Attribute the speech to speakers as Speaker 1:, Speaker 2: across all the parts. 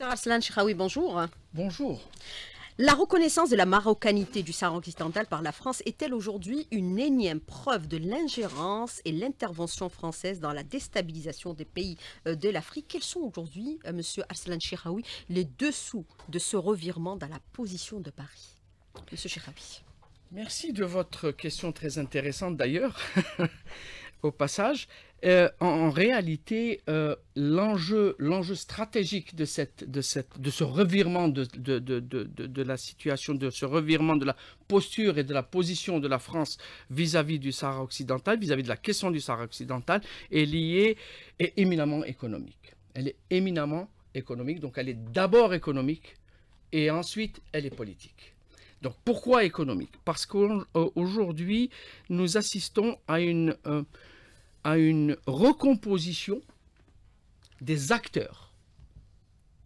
Speaker 1: Monsieur Aslan Chiraoui, bonjour. Bonjour. La reconnaissance de la marocanité du Sahara occidental par la France est-elle aujourd'hui une énième preuve de l'ingérence et l'intervention française dans la déstabilisation des pays euh, de l'Afrique Quels sont aujourd'hui, euh, Monsieur Arslan Chiraoui, les dessous de ce revirement dans la position de Paris Monsieur Chiraoui.
Speaker 2: Merci de votre question très intéressante d'ailleurs. au passage. Euh, en, réalité, euh, l'enjeu, stratégique de, de, de ce revirement de, de, la situation, de ce revirement de la posture et de la position de la France vis-à-vis du Sahara occidental, vis-à-vis de la question du Sahara occidental, est lié, et éminemment économique. Elle est éminemment économique, donc elle est d'abord économique et ensuite elle est politique. Donc pourquoi économique Parce qu'aujourd'hui, nous assistons à une... Euh, à une recomposition des acteurs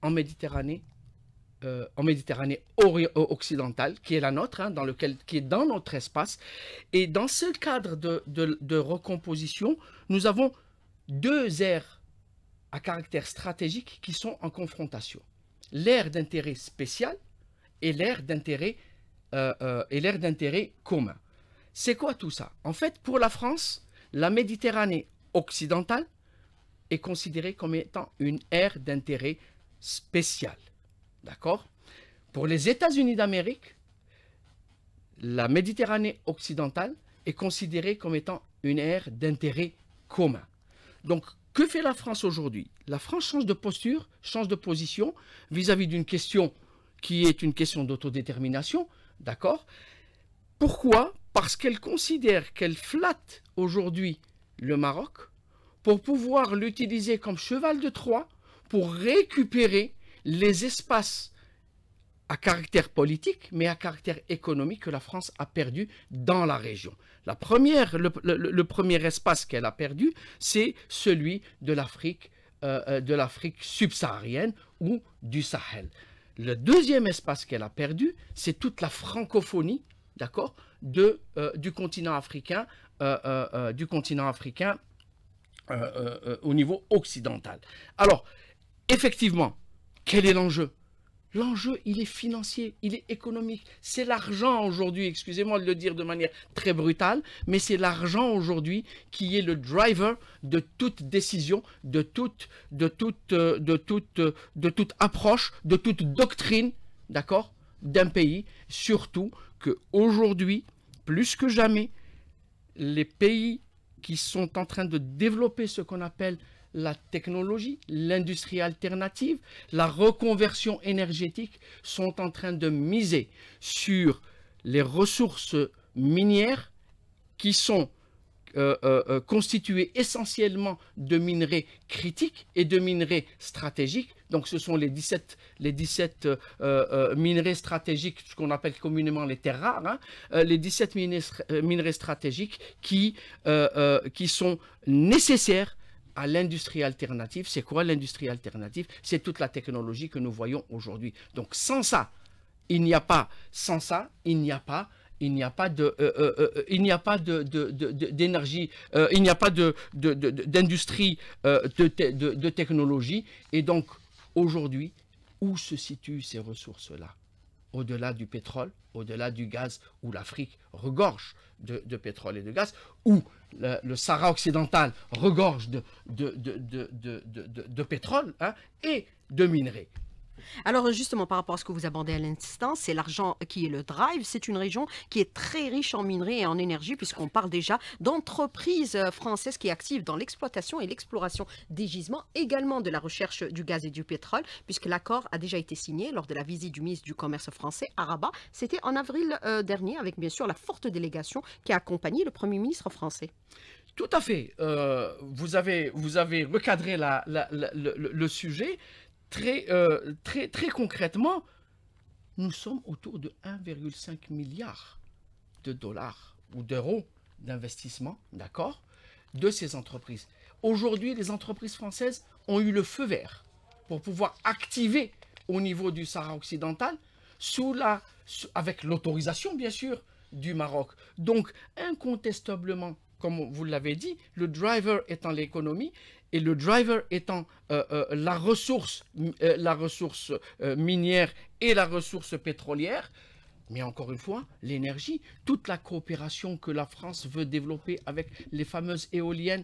Speaker 2: en Méditerranée, euh, en Méditerranée euh, occidentale, qui est la nôtre, hein, dans lequel, qui est dans notre espace. Et dans ce cadre de, recomposition, nous avons deux aires à caractère stratégique qui sont en confrontation. L'ère d'intérêt spécial et l'aire d'intérêt euh, et l'ère d'intérêt commun. C'est quoi tout ça En fait, pour la France, la Méditerranée occidentale est considérée comme étant une aire d'intérêt spécial. D'accord Pour les États-Unis d'Amérique, la Méditerranée occidentale est considérée comme étant une aire d'intérêt commun. Donc, que fait la France aujourd'hui La France change de posture, change de position vis-à-vis d'une question qui est une question d'autodétermination, d'accord Pourquoi parce qu'elle considère qu'elle flatte aujourd'hui le Maroc pour pouvoir l'utiliser comme cheval de Troie pour récupérer les espaces à caractère politique, mais à caractère économique que la France a perdu dans la région. La première, le, premier espace qu'elle a perdu, c'est celui de l'Afrique euh, euh, de l'Afrique subsaharienne ou du Sahel. Le deuxième espace qu'elle a perdu, c'est toute la francophonie, d'accord euh, du continent africain, euh, euh, du continent africain au niveau occidental. Alors, effectivement, quel est l'enjeu L'enjeu, il est financier, il est économique. C'est l'argent aujourd'hui, excusez-moi de le dire de manière très brutale, mais c'est l'argent aujourd'hui qui est le driver de toute décision, de toute, de toute, de toute, de toute approche, de toute doctrine, d'accord, d'un pays. Surtout que qu'aujourd'hui, plus que jamais, les pays qui sont en train de développer ce qu'on appelle la technologie, l'industrie alternative, la reconversion énergétique sont en train de miser sur les ressources minières qui sont euh, euh, euh, constitué essentiellement de minerais critiques et de minerais stratégiques. Donc ce sont les 17, les 17 minerais stratégiques, ce qu'on appelle communément les terres rares, hein, les 17 minerais, minerais stratégiques qui, qui sont nécessaires à l'industrie alternative. C'est quoi l'industrie alternative C'est toute la technologie que nous voyons aujourd'hui. Donc sans ça, il n'y a pas, sans ça, il n'y a pas il n'y a pas de, il n'y a pas de, d'énergie, il n'y a pas de, d'industrie, de, technologie. Et donc, aujourd'hui, où se situent ces ressources-là Au-delà du pétrole, au-delà du gaz, où l'Afrique regorge de, pétrole et de gaz, où le, Sahara occidental regorge de, de, pétrole et de minerais.
Speaker 1: Alors justement, par rapport à ce que vous abordez à l'instant, c'est l'argent qui est le drive. C'est une région qui est très riche en minerais et en énergie, puisqu'on parle déjà d'entreprises euh, françaises qui activent dans l'exploitation et l'exploration des gisements, également de la recherche du gaz et du pétrole, puisque l'accord a déjà été signé lors de la visite du ministre du Commerce français à Rabat. C'était en avril euh, dernier, avec bien sûr la forte délégation qui a accompagné le Premier ministre français.
Speaker 2: Tout à fait. Euh, vous, avez, vous avez recadré le, sujet très, euh, très, très concrètement, nous sommes autour de 1,5 milliard de dollars ou d'euros d'investissement, d'accord, de ces entreprises. Aujourd'hui, les entreprises françaises ont eu le feu vert pour pouvoir activer au niveau du Sahara occidental, sous la, avec l'autorisation bien sûr du Maroc. Donc incontestablement, comme vous l'avez dit, le driver étant l'économie et le driver étant euh, euh, la ressource, euh, la ressource minière et la ressource pétrolière, mais encore une fois, l'énergie, toute la coopération que la France veut développer avec les fameuses éoliennes,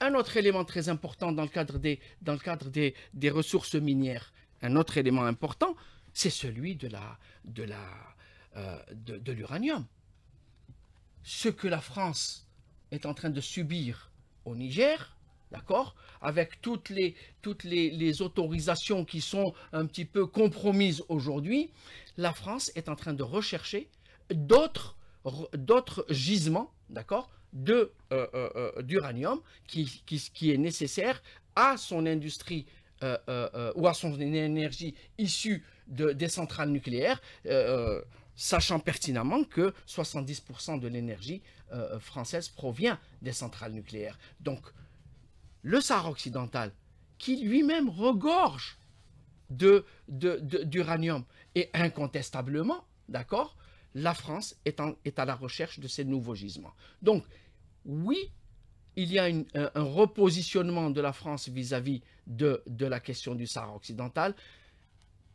Speaker 2: un autre élément très important dans le cadre des, dans le cadre des, ressources minières, un autre élément important, c'est celui de la, de la, de l'uranium. Ce que la France est en train de subir au Niger, d'accord Avec toutes, les, toutes les, autorisations qui sont un petit peu compromises aujourd'hui, la France est en train de rechercher d'autres gisements, d'accord de euh, euh, euh, d'uranium qui, qui, est nécessaire à son industrie ou à son énergie issue des centrales nucléaires, sachant pertinemment que 70% de l'énergie française provient des centrales nucléaires. Donc le Sahara occidental, qui lui-même regorge d'uranium. De, Et incontestablement, d'accord, la France est, est, à la recherche de ces nouveaux gisements. Donc, oui, il y a un, repositionnement de la France vis-à-vis de, de la question du Sahara occidental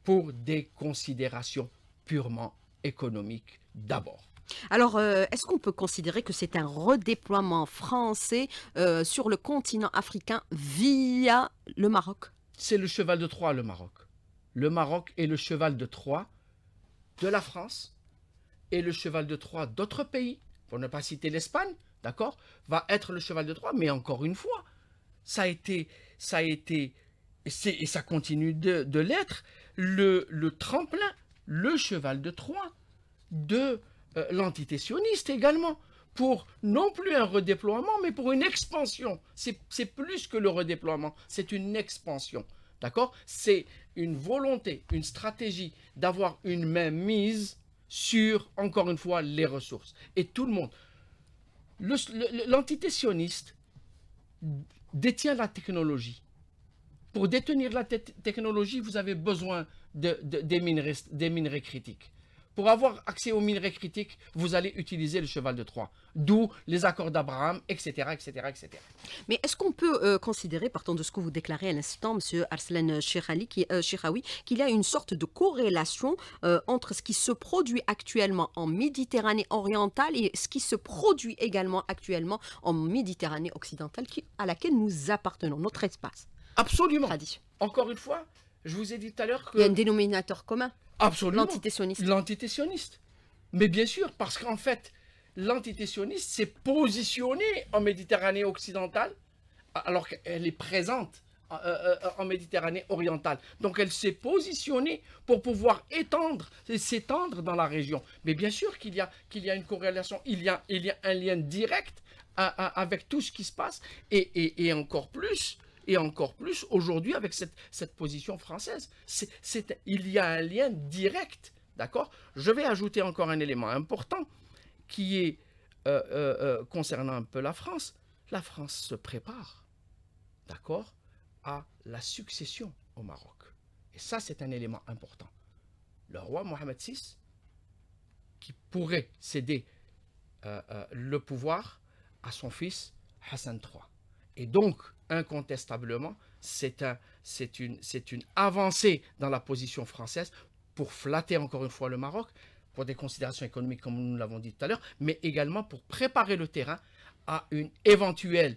Speaker 1: pour des considérations purement économiques d'abord. Alors, euh, est-ce qu'on peut considérer que c'est un redéploiement français euh, sur le continent africain via le Maroc C'est le cheval de Troie, le Maroc.
Speaker 2: Le Maroc est le cheval de Troie de la France et le cheval de Troie d'autres pays, pour ne pas citer l'Espagne, d'accord, va être le cheval de Troie. Mais encore une fois, ça a été, ça a été, et, ça continue de, l'être, le, le tremplin, le cheval de Troie de euh, l'entité sioniste également, pour non plus un redéploiement, mais pour une expansion. C'est plus que le redéploiement, c'est une expansion. D'accord C'est une volonté, une stratégie d'avoir une main mise sur, encore une fois, les ressources. Et tout le monde. L'entité sioniste détient la technologie. Pour détenir la technologie, vous avez besoin de, des, minerais, des minerais critiques. Pour avoir accès aux minerais critiques, vous allez utiliser le cheval de Troie. D'où les accords d'Abraham, etc., etc., etc.
Speaker 1: Mais est-ce qu'on peut euh, considérer, partant de ce que vous déclarez à l'instant, M. Arslan Chirali, qui, euh, qu'il y a une sorte de corrélation euh, entre ce qui se produit actuellement en Méditerranée orientale et ce qui se produit également actuellement en Méditerranée occidentale, à laquelle nous appartenons, notre espace Absolument. Encore une fois, je vous ai dit tout à l'heure que... y a un dénominateur commun. Absolument. L'entité Mais bien sûr, parce
Speaker 2: qu'en fait, l'entité s'est positionnée en Méditerranée occidentale, alors qu'elle est présente euh, euh, euh, en Méditerranée orientale. Donc elle s'est positionnée pour pouvoir étendre, s'étendre dans la région. Mais bien sûr qu'il y, qu'il y a une corrélation, il y a, il un lien direct avec tout ce qui se passe, et encore plus et encore plus aujourd'hui avec cette, position française. il y a un lien direct, d'accord Je vais ajouter encore un élément important qui est euh, euh, euh, concernant un peu la France. La France se prépare, d'accord, à la succession au Maroc. Et ça, c'est un élément important. Le roi Mohamed VI, qui pourrait céder le pouvoir à son fils Hassan III. Et donc, incontestablement, c'est une, une avancée dans la position française pour flatter encore une fois le Maroc, pour des considérations économiques comme nous l'avons dit tout à l'heure, mais également pour préparer le terrain à une éventuelle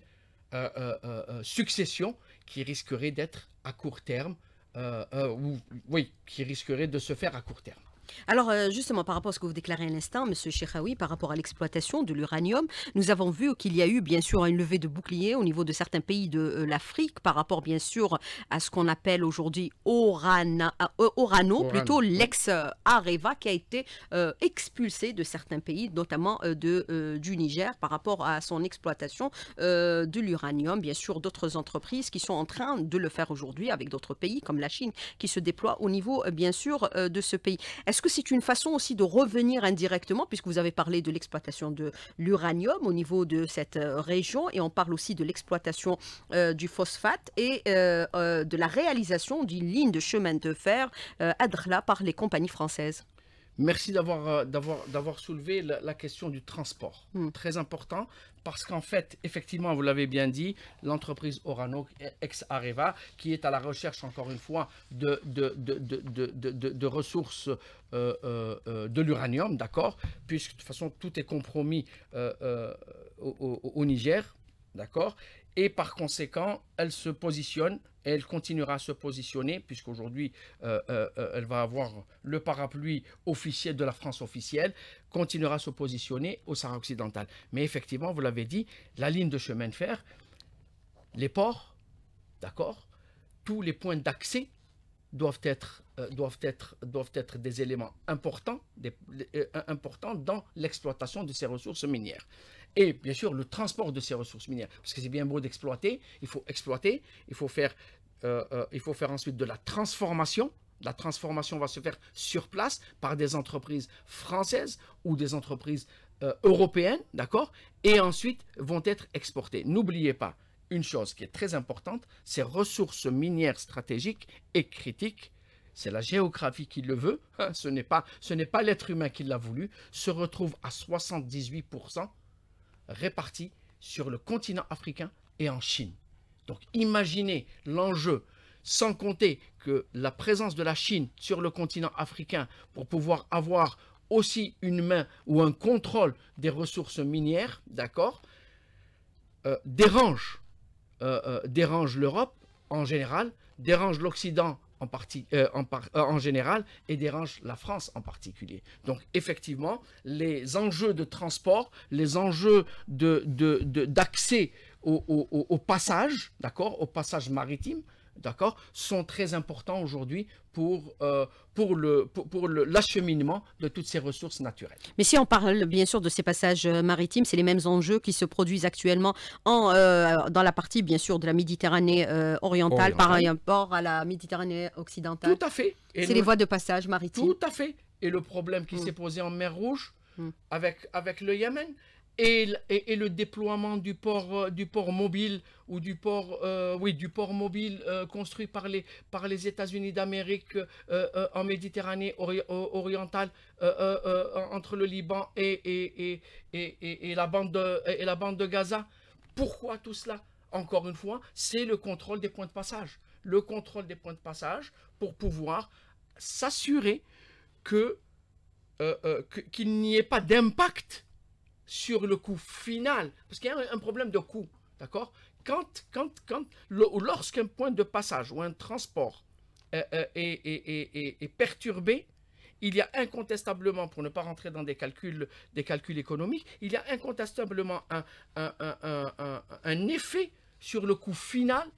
Speaker 2: euh, euh, euh, succession qui risquerait d'être à court terme, ou, oui, qui risquerait de se faire à court terme.
Speaker 1: Alors euh, justement, par rapport à ce que vous déclarez à l'instant, M. Chiraoui, par rapport à l'exploitation de l'uranium, nous avons vu qu'il y a eu bien sûr une levée de boucliers au niveau de certains pays de euh, l'Afrique par rapport bien sûr à ce qu'on appelle aujourd'hui euh, Orano, plutôt l'ex-Areva qui a été expulsé de certains pays, notamment de, du Niger, par rapport à son exploitation de l'uranium. Bien sûr, d'autres entreprises qui sont en train de le faire aujourd'hui avec d'autres pays comme la Chine qui se déploie au niveau bien sûr de ce pays. Est-ce que c'est une façon aussi de revenir indirectement, puisque vous avez parlé de l'exploitation de l'uranium au niveau de cette euh, région, et on parle aussi de l'exploitation euh, du phosphate et euh, de la réalisation d'une ligne de chemin de fer à Drla par les compagnies françaises Merci d'avoir euh, soulevé
Speaker 2: la, question du transport. Hmm. Très important parce qu'en fait, effectivement, vous l'avez bien dit, l'entreprise Orano ex Areva qui est à la recherche encore une fois de ressources de l'uranium, d'accord, puisque de toute façon tout est compromis euh, euh, au Niger, d'accord et par conséquent, elle se positionne et elle continuera à se positionner, puisqu'aujourd'hui, euh, euh, euh, elle va avoir le parapluie officiel de la France officielle, continuera à se positionner au Sahara occidental. Mais effectivement, vous l'avez dit, la ligne de chemin de fer, les ports, d'accord, tous les points d'accès doivent être euh, doivent, être, doivent être des éléments importants, des, euh, euh, importants dans l'exploitation de ces ressources minières. Et bien sûr, le transport de ces ressources minières, parce que c'est bien beau d'exploiter, il faut exploiter, il faut faire, il faut faire ensuite de la transformation. La transformation va se faire sur place par des entreprises françaises ou des entreprises européennes, d'accord Et ensuite vont être exportées. N'oubliez pas une chose qui est très importante, ces ressources minières stratégiques et critiques c'est la géographie qui le veut, hein, ce n'est pas, pas l'être humain qui l'a voulu, se retrouve à 78% répartis sur le continent africain et en Chine. Donc imaginez l'enjeu, sans compter que la présence de la Chine sur le continent africain pour pouvoir avoir aussi une main ou un contrôle des ressources minières, d'accord, euh, dérange, euh, euh, dérange l'Europe en général, dérange l'Occident euh, euh, en, général et dérange la France en particulier. Donc effectivement, les enjeux de transport, les enjeux d'accès de, au, passage, d'accord, au passage maritime, d'accord, sont très importants aujourd'hui pour, euh, pour, le, pour, l'acheminement de toutes ces ressources naturelles.
Speaker 1: Mais si on parle bien sûr de ces passages euh, maritimes, c'est les mêmes enjeux qui se produisent actuellement en, euh, dans la partie bien sûr de la Méditerranée orientale, par rapport à la Méditerranée occidentale. Tout à fait. c'est les voies de passage maritimes. Tout à fait. Et le problème qui mm. s'est posé en mer Rouge mm. avec,
Speaker 2: avec le Yémen, et, le déploiement du port, euh, du port mobile ou du port, euh, oui, du port mobile euh, construit par les, par les États-Unis d'Amérique en Méditerranée orientale entre le Liban et, la bande de, Gaza. Pourquoi tout cela Encore une fois, c'est le contrôle des points de passage. Le contrôle des points de passage pour pouvoir s'assurer que qu'il n'y ait pas d'impact sur le coût final, parce qu'il y a un problème de coût, d'accord quand, quand, quand, Lorsqu'un point de passage ou un transport euh, euh, est, perturbé, il y a incontestablement, pour ne pas rentrer dans des calculs, des calculs économiques, il y a incontestablement un, un, un effet sur le coût final,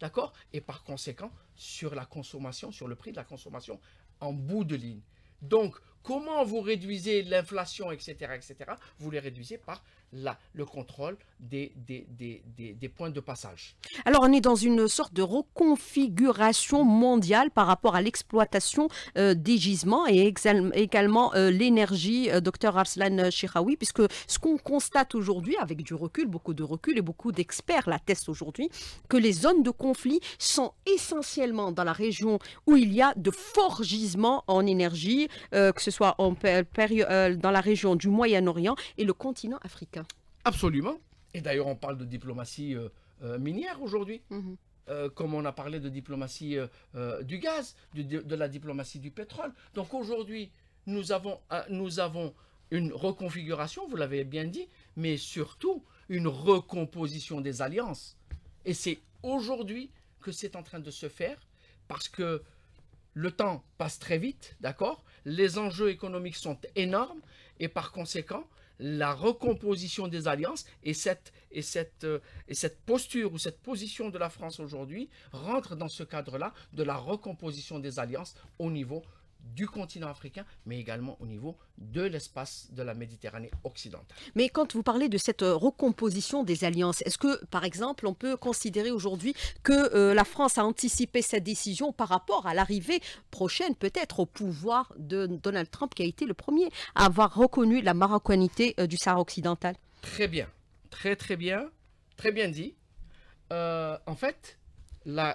Speaker 2: d'accord Et par conséquent, sur la consommation, sur le prix de la consommation en bout de ligne. Donc, Comment vous réduisez l'inflation, etc., etc. Vous les réduisez par la, le contrôle des des, des, des, points de passage.
Speaker 1: Alors, on est dans une sorte de reconfiguration mondiale par rapport à l'exploitation euh, des gisements et également euh, l'énergie, euh, docteur Arslan Chirawi, puisque ce qu'on constate aujourd'hui, avec du recul, beaucoup de recul et beaucoup d'experts l'attestent aujourd'hui, que les zones de conflit sont essentiellement dans la région où il y a de forts gisements en énergie, que ce soit euh, euh, dans la région du Moyen-Orient et le continent africain.
Speaker 2: Absolument. Et d'ailleurs, on parle de diplomatie euh, minière aujourd'hui. Mhm. comme on a parlé de diplomatie du gaz, de la diplomatie du pétrole. Donc aujourd'hui, nous nous avons une reconfiguration, vous l'avez bien dit, mais surtout une recomposition des alliances. Et c'est aujourd'hui que c'est en train de se faire, parce que le temps passe très vite, d'accord Les enjeux économiques sont énormes et par conséquent, la recomposition des alliances et cette, et cette, euh, et cette posture ou cette position de la France aujourd'hui rentre dans ce cadre-là de la recomposition des alliances au niveau du continent africain, mais également au niveau de l'espace de la Méditerranée
Speaker 1: occidentale. Mais quand vous parlez de cette euh, recomposition des alliances, est-ce que, par exemple, on peut considérer aujourd'hui que euh, la France a anticipé cette décision par rapport à l'arrivée prochaine, peut-être, au pouvoir de Donald Trump, qui a été le premier à avoir reconnu la marocanité euh, du Sahara occidental
Speaker 2: Très bien, très très bien, très bien dit. en fait, la,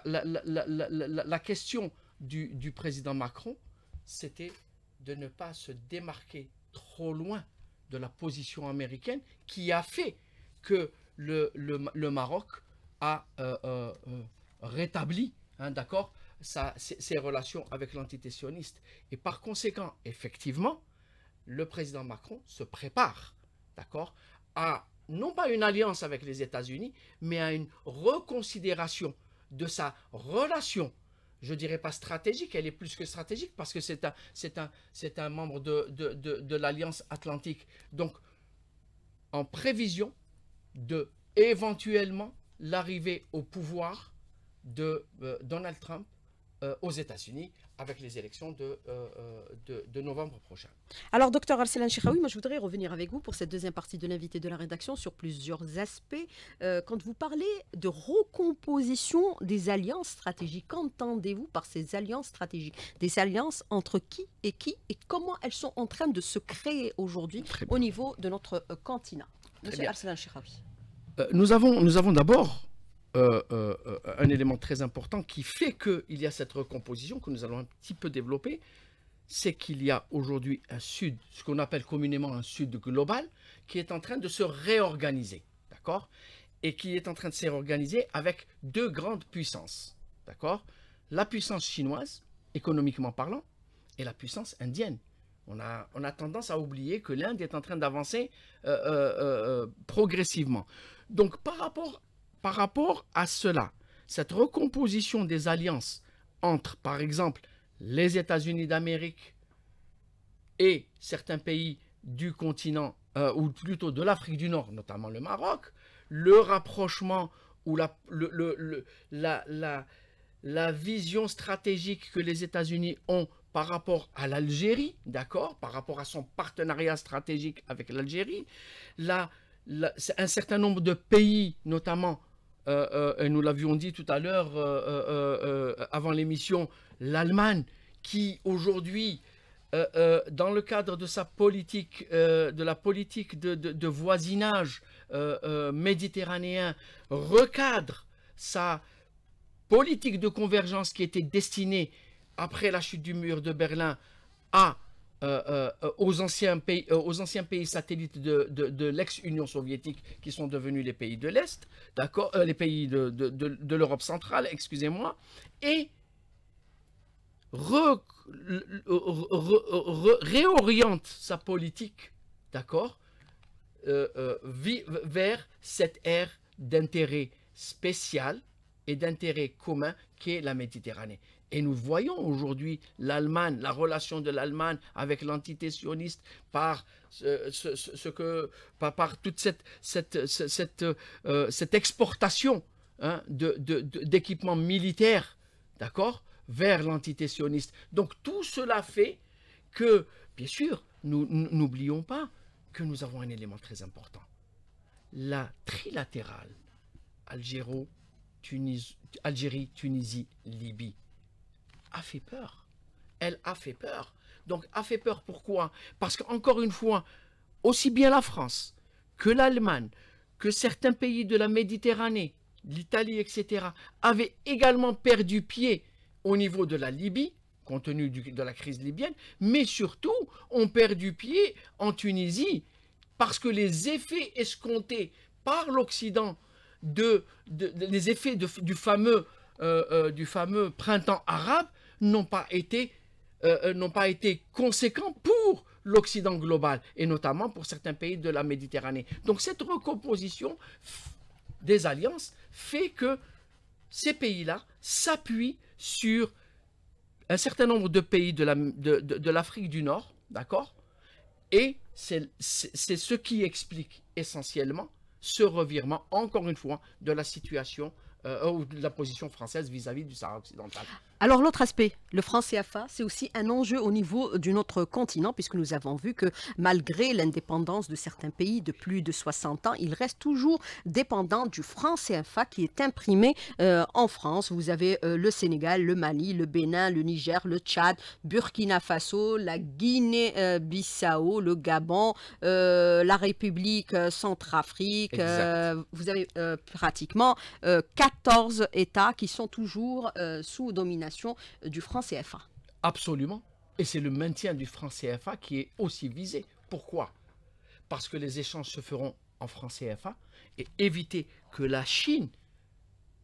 Speaker 2: question du, du président Macron, c'était de ne pas se démarquer trop loin de la position américaine qui a fait que le, Maroc a euh, euh, euh, rétabli hein, d'accord, ses, relations avec l'entité sioniste. Et par conséquent, effectivement, le président Macron se prépare d'accord, à non pas une alliance avec les États-Unis, mais à une reconsidération de sa relation je dirais pas stratégique, elle est plus que stratégique parce que c'est un, c'est un, c'est un membre de, de, l'Alliance Atlantique. Donc, en prévision de éventuellement l'arrivée au pouvoir de euh, Donald Trump euh, aux États-Unis avec les élections euh, euh, de, de, novembre prochain.
Speaker 1: Alors, docteur Arselan Chiraoui, moi je voudrais revenir avec vous pour cette deuxième partie de l'invité de la rédaction sur plusieurs aspects. Euh, quand vous parlez de recomposition des alliances stratégiques, qu'entendez-vous par ces alliances stratégiques Des alliances entre qui et qui et comment elles sont en train de se créer aujourd'hui au niveau de notre continent Monsieur Arselan Chiraoui.
Speaker 2: nous avons, nous avons d'abord euh, euh, euh, un élément très important qui fait qu'il y a cette recomposition que nous allons un petit peu développer, c'est qu'il y a aujourd'hui un Sud, ce qu'on appelle communément un Sud global, qui est en train de se réorganiser, d'accord Et qui est en train de se réorganiser avec deux grandes puissances, d'accord La puissance chinoise, économiquement parlant, et la puissance indienne. On a, on a tendance à oublier que l'Inde est en train d'avancer progressivement. Donc par rapport par rapport à cela, cette recomposition des alliances entre, par exemple, les États-Unis d'Amérique et certains pays du continent, euh, ou plutôt de l'Afrique du Nord, notamment le Maroc, le rapprochement ou la, vision stratégique que les États-Unis ont par rapport à l'Algérie, d'accord, par rapport à son partenariat stratégique avec l'Algérie, un certain nombre de pays, notamment euh, euh, et nous l'avions dit tout à l'heure euh, avant l'émission, l'Allemagne qui aujourd'hui, dans le cadre de sa politique, de la politique de voisinage méditerranéen, recadre sa politique de convergence qui était destinée après la chute du mur de Berlin à euh, euh, euh, aux, anciens pays, aux anciens pays satellites de, de, l'ex-Union soviétique qui sont devenus les pays de l'Est, d'accord, les pays de, l'Europe centrale, excusez-moi, et réoriente sa politique, d'accord, vers cette ère d'intérêt spécial et d'intérêt commun qu'est la Méditerranée. Et nous voyons aujourd'hui l'Allemagne, la relation de l'Allemagne avec l'entité sioniste par ce, que par, toute cette cette, euh, exportation hein, d'équipements militaires, d'accord, vers l'entité sioniste. Donc tout cela fait que, bien sûr, nous n'oublions pas que nous avons un élément très important la trilatérale Algéro, Algérie, Tunisie, Libye a fait peur. Elle a fait peur. Donc, a fait peur pourquoi Parce qu'encore une fois, aussi bien la France que l'Allemagne, que certains pays de la Méditerranée, l'Italie, etc., avaient également perdu pied au niveau de la Libye, compte tenu de la crise libyenne, mais surtout ont perdu pied en Tunisie, parce que les effets escomptés par l'Occident, de, les effets du, fameux, euh, euh, du fameux printemps arabe, n'ont pas été euh, euh, n'ont pas été conséquents pour l'Occident global, et notamment pour certains pays de la Méditerranée. Donc cette recomposition des alliances fait que ces pays-là s'appuient sur un certain nombre de pays de l'Afrique de, du Nord, d'accord Et c'est ce qui explique essentiellement ce revirement, encore une fois, de la situation euh, euh, ou de la position française vis-à-vis du Sahara occidental.
Speaker 1: Alors l'autre aspect, le franc CFA, c'est aussi un enjeu au niveau d'un notre continent, puisque nous avons vu que malgré l'indépendance de certains pays de plus de 60 ans, il reste toujours dépendant du franc CFA qui est imprimé euh, en France. Vous avez le Sénégal, le Mali, le Bénin, le Niger, le Tchad, Burkina Faso, la Guinée-Bissau, le Gabon, la République centrafrique. vous avez pratiquement 14 États qui sont toujours euh, sous domination euh, du franc CFA.
Speaker 2: Absolument. Et c'est le maintien du franc CFA qui est aussi visé. Pourquoi Parce que les échanges se feront en franc CFA et éviter que la Chine,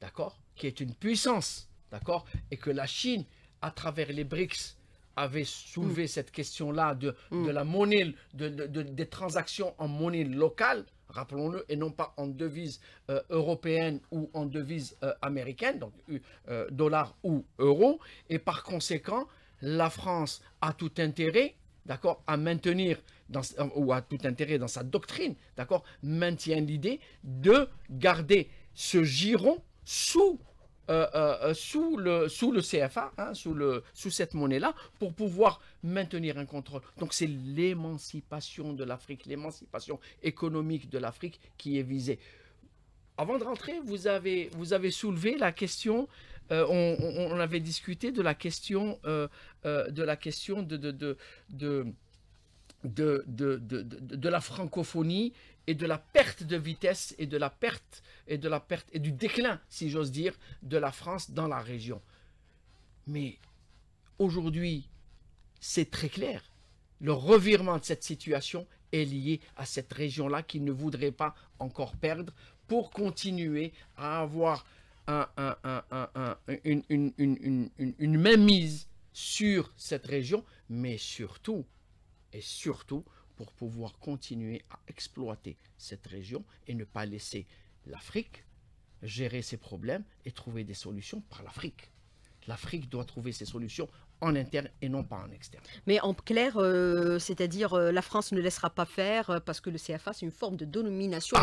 Speaker 2: d'accord, qui est une puissance, d'accord, et que la Chine, à travers les BRICS, avait soulevé mm. cette question-là de, mm. la monnaie, des transactions en monnaie locale, rappelons-le, et non pas en devise euh, européenne ou en devise euh, américaine, donc dollars euh, dollar ou euro. Et par conséquent, la France a tout intérêt, d'accord, à maintenir, dans, ou a tout intérêt dans sa doctrine, d'accord, maintient l'idée de garder ce giron sous euh, euh, euh, sous, le, sous le CFA, hein, sous, le, sous cette monnaie-là, pour pouvoir maintenir un contrôle. Donc c'est l'émancipation de l'Afrique, l'émancipation économique de l'Afrique qui est visée. Avant de rentrer, vous avez, vous avez soulevé la question on, avait discuté de la question de la question de de, de, de, de la francophonie et de la perte de vitesse et de la perte et de la perte et du déclin, si j'ose dire, de la France dans la région. Mais aujourd'hui, c'est très clair. Le revirement de cette situation est lié à cette région-là qui ne voudrait pas encore perdre pour continuer à avoir une, une, mainmise sur cette région, mais surtout, et surtout, pour pouvoir continuer à exploiter cette région et ne pas laisser l'Afrique gérer ses problèmes et trouver des solutions par l'Afrique. L'Afrique doit trouver ses solutions en interne et non pas en externe.
Speaker 1: Mais en clair, euh, c'est-à-dire euh, la France ne laissera pas faire euh, parce que le CFA, c'est une forme de domination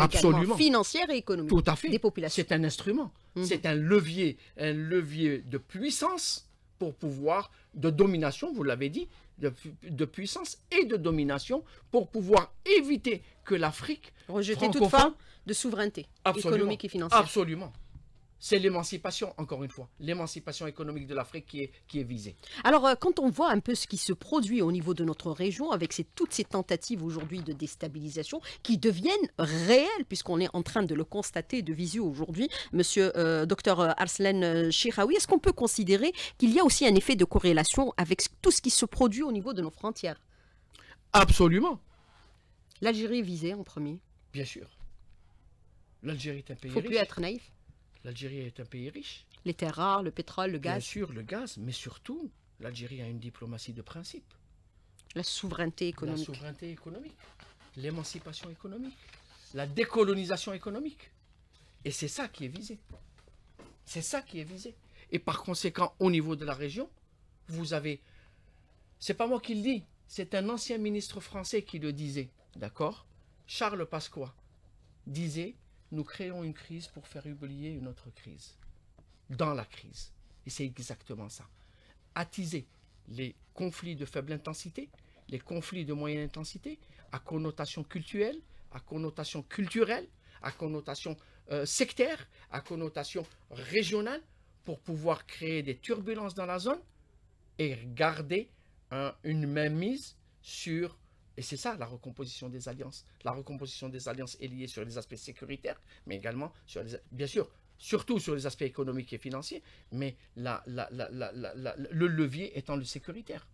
Speaker 1: financière et économique des populations. C'est un instrument,
Speaker 2: mhm. c'est un levier, un levier de puissance pour pouvoir, de domination, vous l'avez dit, de, puissance et de domination pour pouvoir éviter que l'Afrique. Rejeter toute forme de souveraineté économique et financière. Absolument c'est l'émancipation, encore une fois, l'émancipation économique de l'Afrique qui est, qui est visée.
Speaker 1: Alors, euh, quand on voit un peu ce qui se produit au niveau de notre région, avec toutes ces tentatives aujourd'hui de déstabilisation qui deviennent réelles, puisqu'on est en train de le constater de visu aujourd'hui, monsieur Dr euh, docteur euh, Arslan Shiraoui, est-ce qu'on peut considérer qu'il y a aussi un effet de corrélation avec tout ce qui se produit au niveau de nos frontières
Speaker 2: Absolument.
Speaker 1: L'Algérie est visée en premier
Speaker 2: Bien sûr. L'Algérie est un pays. Il ne faut plus être naïf. L'Algérie est un pays riche.
Speaker 1: Les terres rares, le pétrole, le gaz. Bien sûr,
Speaker 2: le gaz, mais surtout, l'Algérie a une diplomatie de principe.
Speaker 1: La souveraineté économique. La souveraineté économique.
Speaker 2: L'émancipation économique. La décolonisation économique. Et c'est ça qui est visé. C'est ça qui est visé. Et par conséquent, au niveau de la région, vous avez. C'est pas moi qui le dis, c'est un ancien ministre français qui le disait. D'accord Charles Pasqua disait nous créons une crise pour faire oublier une autre crise, dans la crise. Et c'est exactement ça. Attiser les conflits de faible intensité, les conflits de moyenne intensité, à connotation culturelle, à connotation culturelle, à connotation euh, sectaire, à connotation régionale, pour pouvoir créer des turbulences dans la zone et garder une mainmise sur et c'est ça la recomposition des alliances. La recomposition des alliances est liée sur les aspects sécuritaires, mais également sur les, bien sûr, surtout sur les aspects économiques et financiers, mais la, le levier étant le sécuritaire.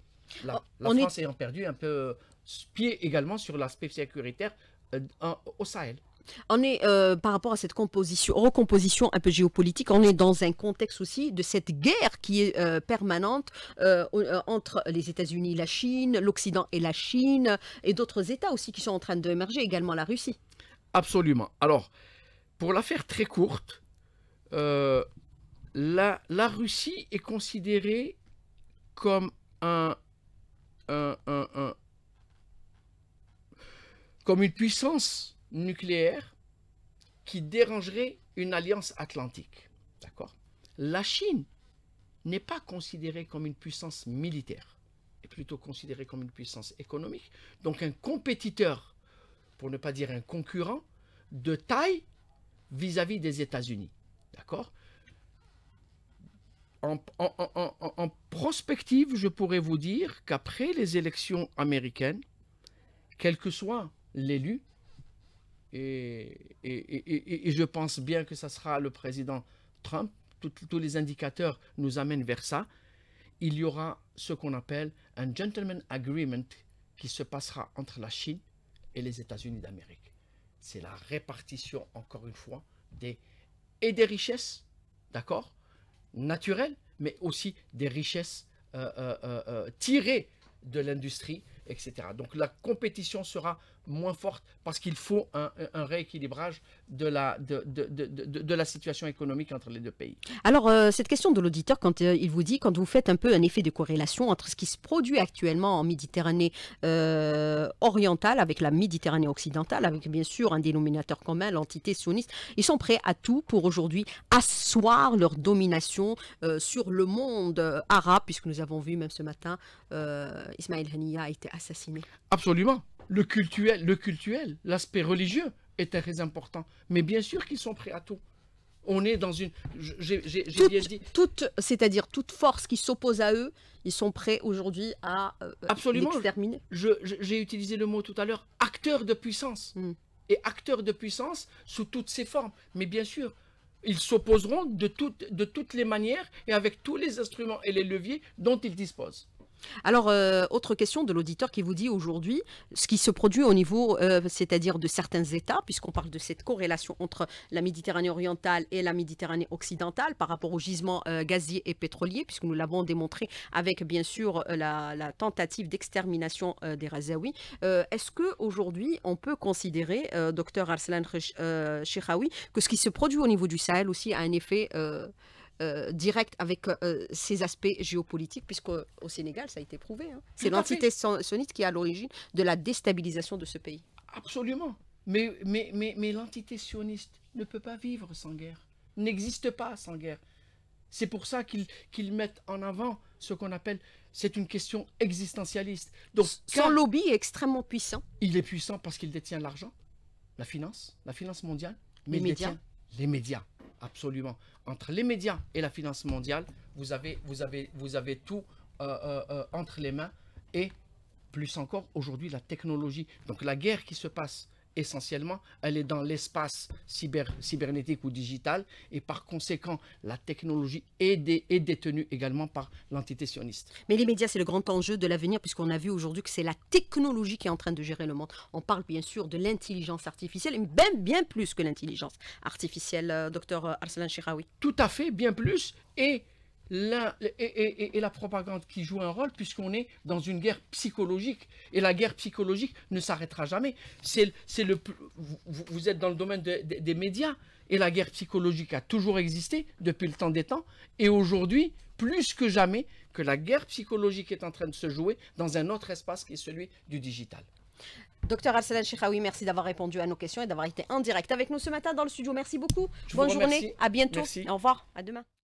Speaker 2: La, oh, France ayant perdu un peu euh, pied également sur l'aspect sécuritaire euh, au Sahel
Speaker 1: on est euh, par rapport à cette composition, recomposition un peu géopolitique, on est dans un contexte aussi de cette guerre qui est euh, permanente euh, entre les États-Unis, la Chine, l'Occident et la Chine, et d'autres États aussi qui sont en train de émerger également la Russie.
Speaker 2: Absolument. Alors, pour la faire très courte, la, Russie est considérée comme un comme une puissance nucléaire qui dérangerait une alliance atlantique. D'accord La Chine n'est pas considérée comme une puissance militaire, est plutôt considérée comme une puissance économique, donc un compétiteur, pour ne pas dire un concurrent, de taille vis-à-vis des États-Unis. D'accord en, en, prospective, je pourrais vous dire qu'après les élections américaines, quel que soit l'élu, et, et, je pense bien que ça sera le président Trump. Tous les indicateurs nous amènent vers ça. Il y aura ce qu'on appelle un gentleman agreement qui se passera entre la Chine et les États-Unis d'Amérique. C'est la répartition, encore une fois, des, et des richesses, d'accord, naturelles, mais aussi des richesses euh, euh, euh, tirées de l'industrie, etc. Donc la compétition sera moins forte parce qu'il faut un, rééquilibrage de la, de, la situation économique entre les deux pays.
Speaker 1: Alors, euh, cette question de l'auditeur, quand euh, il vous dit, quand vous faites un peu un effet de corrélation entre ce qui se produit actuellement en Méditerranée euh, orientale avec la Méditerranée occidentale, avec bien sûr un dénominateur commun, l'entité sioniste, ils sont prêts à tout pour aujourd'hui asseoir leur domination sur le monde arabe, puisque nous avons vu même ce matin, Ismaël Haniya a été assassiné.
Speaker 2: Absolument, le cultuel, le cultuel, l'aspect religieux est très important. Mais bien sûr qu'ils sont prêts à tout. On est dans une. J'ai dit.
Speaker 1: Toute, c'est-à-dire toute force qui s'oppose à eux, ils sont prêts aujourd'hui à euh, euh, Absolument.
Speaker 2: J'ai utilisé le mot tout à l'heure, acteur de puissance. Hmm. Et acteur de puissance sous toutes ses formes. Mais bien sûr, ils s'opposeront de, de toutes les manières et avec tous les instruments et les leviers dont ils disposent.
Speaker 1: Alors, euh, autre question de l'auditeur qui vous dit aujourd'hui ce qui se produit au niveau, euh, c'est-à-dire de certains États, puisqu'on parle de cette corrélation entre la Méditerranée orientale et la Méditerranée occidentale par rapport aux gisements euh, gaziers et pétroliers, puisque nous l'avons démontré avec bien sûr la, tentative d'extermination des Razaouis. Est-ce que aujourd'hui on peut considérer, docteur Arslan Shirawi, que ce qui se produit au niveau du Sahel aussi a un effet euh, direct avec ses euh, aspects géopolitiques, puisque au Sénégal, ça a été prouvé.
Speaker 2: Hein. C'est l'entité
Speaker 1: sioniste qui est à l'origine de la déstabilisation de ce pays.
Speaker 2: Absolument. Mais, mais, mais, mais l'entité sioniste ne peut pas vivre sans guerre, n'existe pas sans guerre. C'est pour ça qu'ils mettent en avant ce qu'on appelle, c'est une question existentialiste. Donc, Son lobby est extrêmement puissant. Il est puissant parce qu'il détient l'argent, la finance, la finance mondiale, mais il médias. détient les médias absolument. Entre les médias et la finance mondiale, vous avez, vous avez, vous avez tout euh, euh, euh, entre les mains et plus encore aujourd'hui la technologie. Donc la guerre qui se passe essentiellement, elle est dans l'espace cybernétique ou digital, et par conséquent,
Speaker 1: la technologie est, détenue également par l'entité sioniste. Mais les médias, c'est le grand enjeu de l'avenir, puisqu'on a vu aujourd'hui que c'est la technologie qui est en train de gérer le monde. On parle bien sûr de l'intelligence artificielle, et bien plus que l'intelligence artificielle, euh, docteur euh, Arslan chiraoui Tout à fait, bien plus, et et, la propagande qui joue un rôle, puisqu'on
Speaker 2: est dans une guerre psychologique. Et la guerre psychologique ne s'arrêtera jamais. C'est, le, vous, vous, êtes dans le domaine des médias, et la guerre psychologique a toujours existé depuis le temps des temps, et aujourd'hui, plus que jamais, que la guerre psychologique est en train de se jouer dans un autre espace qui est celui du digital.
Speaker 1: Docteur Arsalan Chikhaoui, merci d'avoir répondu à nos questions et d'avoir été en direct avec nous ce matin dans le studio. Merci beaucoup. Bonne journée, à bientôt. Merci. Au revoir, à demain.